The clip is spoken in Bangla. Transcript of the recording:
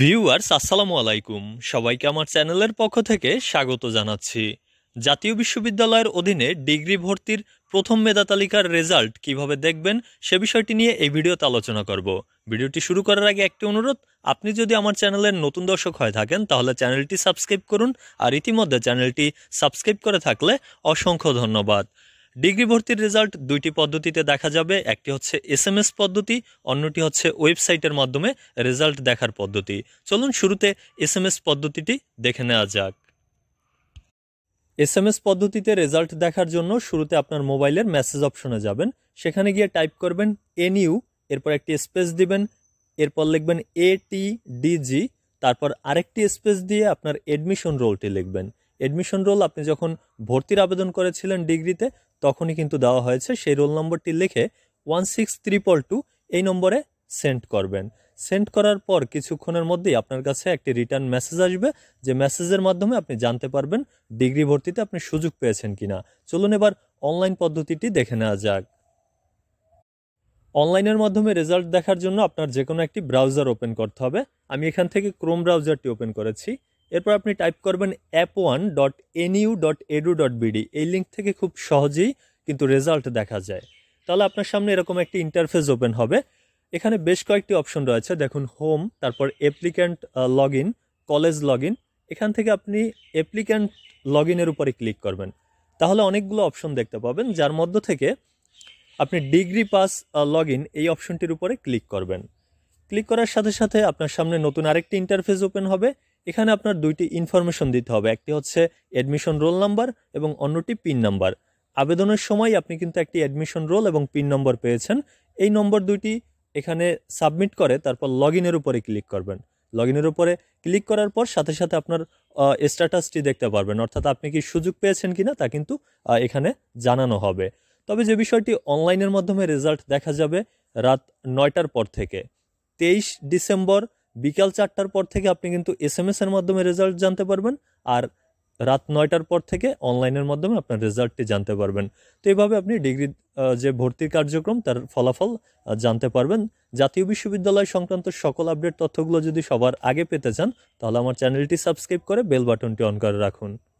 ভিউয়ার্স আসসালামু আলাইকুম সবাইকে আমার চ্যানেলের পক্ষ থেকে স্বাগত জানাচ্ছি জাতীয় বিশ্ববিদ্যালয়ের অধীনে ডিগ্রি ভর্তির প্রথম মেধা তালিকার রেজাল্ট কিভাবে দেখবেন সে বিষয়টি নিয়ে এই ভিডিওতে আলোচনা করব ভিডিওটি শুরু করার আগে একটি অনুরোধ আপনি যদি আমার চ্যানেলের নতুন দর্শক হয়ে থাকেন তাহলে চ্যানেলটি সাবস্ক্রাইব করুন আর ইতিমধ্যে চ্যানেলটি সাবস্ক্রাইব করে থাকলে অসংখ্য ধন্যবাদ ডিগ্রি ভর্তির রেজাল্ট দুইটি পদ্ধতিতে দেখা যাবে একটি হচ্ছে এস এম এস পদ্ধতি অন্যটি হচ্ছে ওয়েবসাইটের মাধ্যমে রেজাল্ট দেখার পদ্ধতি চলুন শুরুতে এস এম এস পদ্ধতিটি দেখে নেওয়া যাক এস এম এস পদ্ধতিতে রেজাল্ট দেখার জন্য শুরুতে আপনার মোবাইলের মেসেজ অপশনে যাবেন সেখানে গিয়ে টাইপ করবেন এন ইউ এরপর একটি স্পেস দিবেন এরপর লিখবেন এ টি ডিজি তারপর আরেকটি স্পেস দিয়ে আপনার এডমিশন রোলটি লিখবেন এডমিশন রোল আপনি যখন ভর্তির আবেদন করেছিলেন ডিগ্রিতে তখনই কিন্তু দেওয়া হয়েছে সেই রোল নম্বরটি লিখে ওয়ান সিক্স ত্রিপল টু এই নম্বরে সেন্ড করবেন সেন্ড করার পর কিছুক্ষণের মধ্যেই আপনার কাছে একটি রিটার্ন মেসেজ আসবে যে মেসেজের মাধ্যমে আপনি জানতে পারবেন ডিগ্রি ভর্তিতে আপনি সুযোগ পেয়েছেন কিনা চলুন এবার অনলাইন পদ্ধতিটি দেখে নেওয়া যাক অনলাইনের মাধ্যমে রেজাল্ট দেখার জন্য আপনার যে কোনো একটি ব্রাউজার ওপেন করতে হবে আমি এখান থেকে ক্রোম ব্রাউজারটি ওপেন করেছি এরপর আপনি টাইপ করবেন app one dot NU dot edu dot BD এই লিঙ্ক থেকে খুব সহজেই কিন্তু রেজাল্ট দেখা যায় তাহলে আপনার সামনে এরকম একটি ইন্টারফেস ওপেন হবে এখানে বেশ কয়েকটি অপশন রয়েছে দেখুন হোম তারপর applicant log in college log in এখান থেকে আপনি অ্যাপ্লিক্যান্ট লগ ইনের উপরে ক্লিক করবেন তাহলে অনেকগুলো অপশন দেখতে পাবেন যার মধ্য থেকে আপনি ডিগ্রি পাস লগ ইন এই অপশনটির উপরে ক্লিক করবেন ক্লিক করার সাথে সাথে আপনার সামনে নতুন আরেকটি ইন্টারফেস ওপেন হবে এখানে আপনার দুইটি ইনফরমেশন দিতে হবে একটি হচ্ছে অ্যাডমিশন রোল নাম্বার এবং অন্যটি পিন নাম্বার আবেদনের সময় আপনি কিন্তু একটি অ্যাডমিশন রোল এবং পিন নম্বর পেয়েছেন এই নম্বর দুইটি এখানে সাবমিট করে তারপর লগ ইনের উপরে ক্লিক করবেন লগ ইনের উপরে ক্লিক করার পর সাথে সাথে আপনার স্ট্যাটাসটি দেখতে পারবেন অর্থাৎ আপনি কি সুযোগ পেয়েছেন কি না তা কিন্তু এখানে জানানো হবে তবে যে বিষয়টি অনলাইনের মাধ্যমে রেজাল্ট দেখা যাবে রাত নয়টার পর থেকে তেইশ ডিসেম্বর বিকাল চারটার পর থেকে আপনি কিন্তু এস এম এর মাধ্যমে রেজাল্ট জানতে পারবেন আর রাত নয়টার পর থেকে অনলাইনের মাধ্যমে আপনার রেজাল্টটি জানতে পারবেন তো এইভাবে আপনি ডিগ্রি যে ভর্তির কার্যক্রম তার ফলাফল জানতে পারবেন জাতীয় বিশ্ববিদ্যালয় সংক্রান্ত সকল আপডেট তথ্যগুলো যদি সবার আগে পেতে চান তাহলে আমার চ্যানেলটি সাবস্ক্রাইব করে বেল বাটনটি অন করে রাখুন